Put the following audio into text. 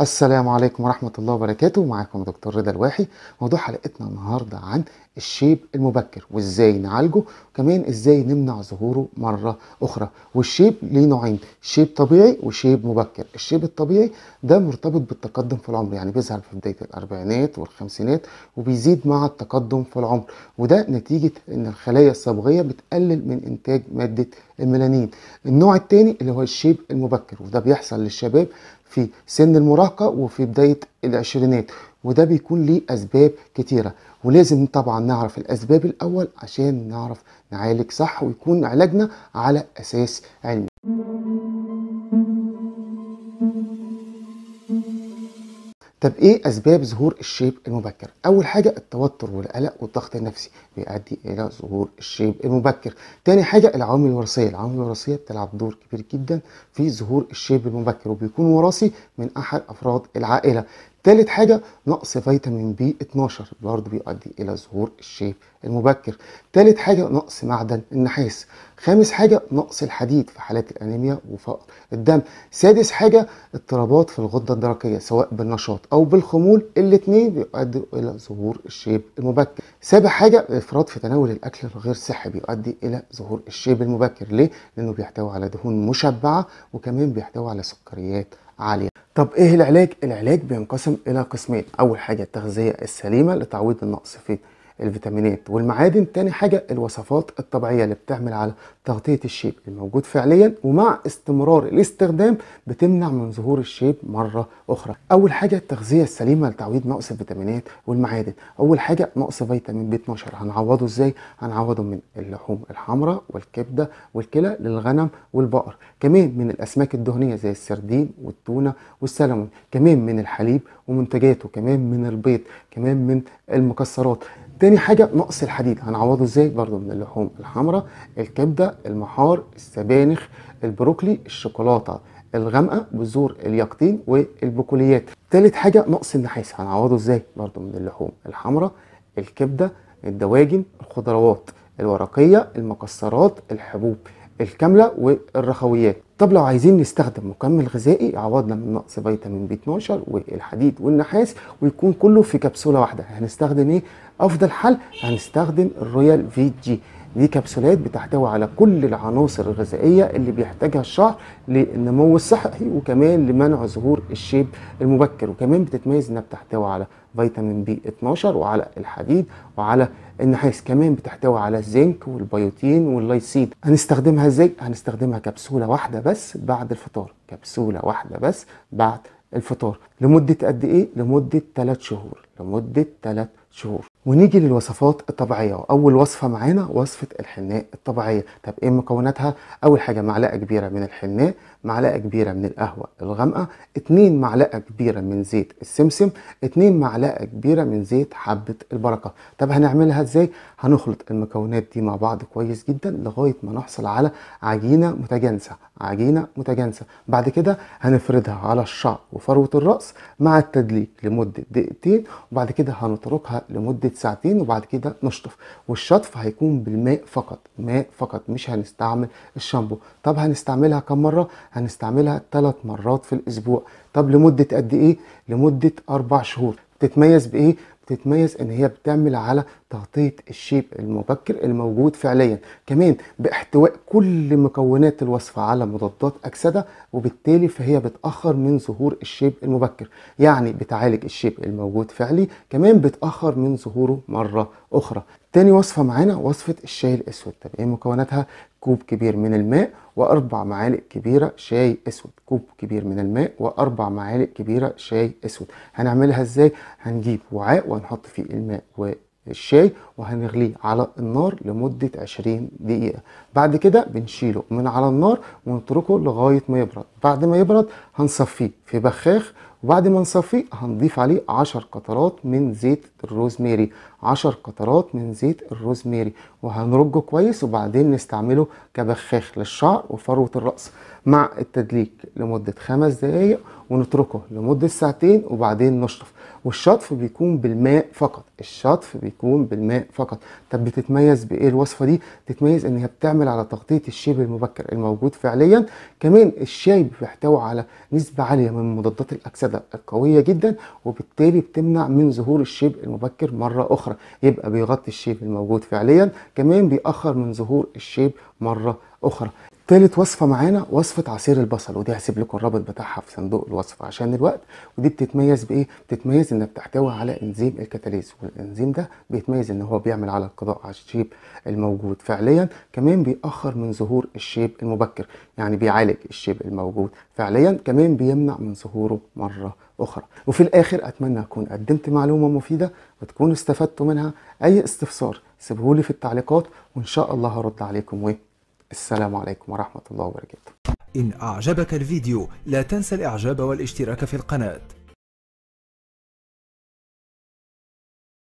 السلام عليكم ورحمة الله وبركاته معاكم دكتور رضا الواحي موضوع حلقتنا النهاردة عن الشيب المبكر وازاي نعالجه وكمان ازاي نمنع ظهوره مرة اخرى والشيب ليه نوعين شيب طبيعي وشيب مبكر الشيب الطبيعي ده مرتبط بالتقدم في العمر يعني بيظهر في بداية الاربعينات والخمسينات وبيزيد مع التقدم في العمر وده نتيجة ان الخلايا الصبغية بتقلل من انتاج مادة الميلانين النوع الثاني اللي هو الشيب المبكر وده بيحصل للشباب في سن المراهقة وفي بداية العشرينات وده بيكون ليه أسباب كتيرة ولازم طبعا نعرف الأسباب الأول عشان نعرف نعالج صح ويكون علاجنا على أساس علمي طب ايه اسباب ظهور الشيب المبكر اول حاجه التوتر والقلق والضغط النفسي بيؤدي الى ظهور الشيب المبكر تاني حاجه العوامل الوراثيه العوامل الوراثيه بتلعب دور كبير جدا في ظهور الشيب المبكر وبيكون وراثي من احد افراد العائله تالت حاجة نقص فيتامين بي 12 برضه بيؤدي إلى ظهور الشيب المبكر تالت حاجة نقص معدن النحاس خامس حاجة نقص الحديد في حالات الأنيميا وفقر الدم سادس حاجة اضطرابات في الغدة الدرقية سواء بالنشاط أو بالخمول الاتنين بيؤدوا إلى ظهور الشيب المبكر سابع حاجة الإفراط في تناول الأكل الغير صحي بيؤدي إلى ظهور الشيب المبكر ليه؟ لأنه بيحتوي على دهون مشبعة وكمان بيحتوي على سكريات عالية طب ايه العلاج؟ العلاج بينقسم الى قسمين اول حاجة التغذية السليمة لتعويض النقص في الفيتامينات والمعادن تاني حاجة الوصفات الطبيعية اللي بتعمل على تغطية الشيب الموجود فعليا ومع استمرار الاستخدام بتمنع من ظهور الشيب مرة أخرى أول حاجة التغذية السليمة لتعويض نقص الفيتامينات والمعادن أول حاجة نقص فيتامين ب 12 هنعوضه إزاي؟ هنعوضه من اللحوم الحمراء والكبدة والكلى للغنم والبقر كمان من الأسماك الدهنية زي السردين والتونة والسلمون كمان من الحليب ومنتجاته كمان من البيض كمان من المكسرات تاني حاجه نقص الحديد هنعوضه ازاي برضو من اللحوم الحمراء الكبده المحار السبانخ البروكلي الشوكولاته الغامقه بذور اليقطين والبكوليات تالت حاجه نقص النحاس هنعوضه ازاي برضو من اللحوم الحمراء الكبده الدواجن الخضروات الورقيه المكسرات الحبوب الكامله والرخويات طب لو عايزين نستخدم مكمل غذائي عوضنا من نقص فيتامين بي 12 والحديد والنحاس ويكون كله في كبسوله واحده هنستخدم ايه افضل حل هنستخدم الرويال في جي دي كبسولات بتحتوي على كل العناصر الغذائيه اللي بيحتاجها الشعر للنمو الصحي وكمان لمنع ظهور الشيب المبكر وكمان بتتميز انها بتحتوي على فيتامين بي 12 وعلى الحديد وعلى النحاس كمان بتحتوي على الزنك والبيوتين واللايسيد هنستخدمها ازاي هنستخدمها كبسوله واحده بس بعد الفطار كبسوله واحده بس بعد الفطار لمده قد ايه لمده 3 شهور لمده 3 شهور ونيجي للوصفات الطبيعيه اول وصفه معانا وصفه الحناء الطبيعيه طب ايه مكوناتها اول حاجه معلقه كبيره من الحناء معلقة كبيرة من القهوة الغامقة 2 معلقة كبيرة من زيت السمسم 2 معلقة كبيرة من زيت حبة البركة طب هنعملها ازاي هنخلط المكونات دي مع بعض كويس جدا لغاية ما نحصل على عجينة متجانسة عجينة متجانسة بعد كده هنفردها على الشعر وفروة الرأس مع التدليك لمدة دقيقتين وبعد كده هنتركها لمدة ساعتين وبعد كده نشطف والشطف هيكون بالماء فقط ماء فقط مش هنستعمل الشامبو طب هنستعملها كم مرة هنستعملها ثلاث مرات في الاسبوع طب لمده قد ايه لمده اربع شهور بتتميز بايه بتتميز ان هي بتعمل على تغطيه الشيب المبكر الموجود فعليا كمان باحتواء كل مكونات الوصفه على مضادات اكسده وبالتالي فهي بتاخر من ظهور الشيب المبكر يعني بتعالج الشيب الموجود فعلي كمان بتاخر من ظهوره مره اخرى تاني وصفه معانا وصفه الشاي الاسود طب ايه مكوناتها كوب كبير من الماء وأربع معالق كبيرة شاي أسود كوب كبير من الماء وأربع معالق كبيرة شاي أسود هنعملها إزاي؟ هنجيب وعاء وهنحط فيه الماء و الشاي وهنغليه على النار لمدة 20 دقيقة بعد كده بنشيله من على النار ونتركه لغاية ما يبرد بعد ما يبرد هنصفيه في بخاخ وبعد ما نصفي هنضيف عليه 10 قطرات من زيت الروزماري 10 قطرات من زيت الروزماري وهنرجه كويس وبعدين نستعمله كبخاخ للشعر وفروة الرأس مع التدليك لمدة خمس دقايق ونتركه لمدة ساعتين وبعدين نشطف والشطف بيكون بالماء فقط الشطف بيكون بالماء فقط طب بتتميز بايه الوصفه دي تتميز ان هي بتعمل على تغطيه الشيب المبكر الموجود فعليا كمان الشاي بيحتوي على نسبه عاليه من مضادات الاكسده الجسد القوية جدا وبالتالي بتمنع من ظهور الشيب المبكر مرة أخرى يبقى بيغطي الشيب الموجود فعليا كمان بيأخر من ظهور الشيب مرة أخرى تالت وصفة معانا وصفة عصير البصل ودي هسيب لكم الرابط بتاعها في صندوق الوصف عشان الوقت ودي بتتميز بايه؟ بتتميز انها بتحتوي على انزيم الكتاليز والانزيم ده بيتميز ان هو بيعمل على القضاء على الشيب الموجود فعليا كمان بيأخر من ظهور الشيب المبكر يعني بيعالج الشيب الموجود فعليا كمان بيمنع من ظهوره مرة اخرى وفي الاخر اتمنى اكون قدمت معلومة مفيدة وتكونوا استفدتوا منها اي استفسار سيبهولي في التعليقات وان شاء الله هرد عليكم وايه السلام عليكم ورحمة الله وبركاته إن أعجبك الفيديو لا تنسى الإعجاب والاشتراك في القناة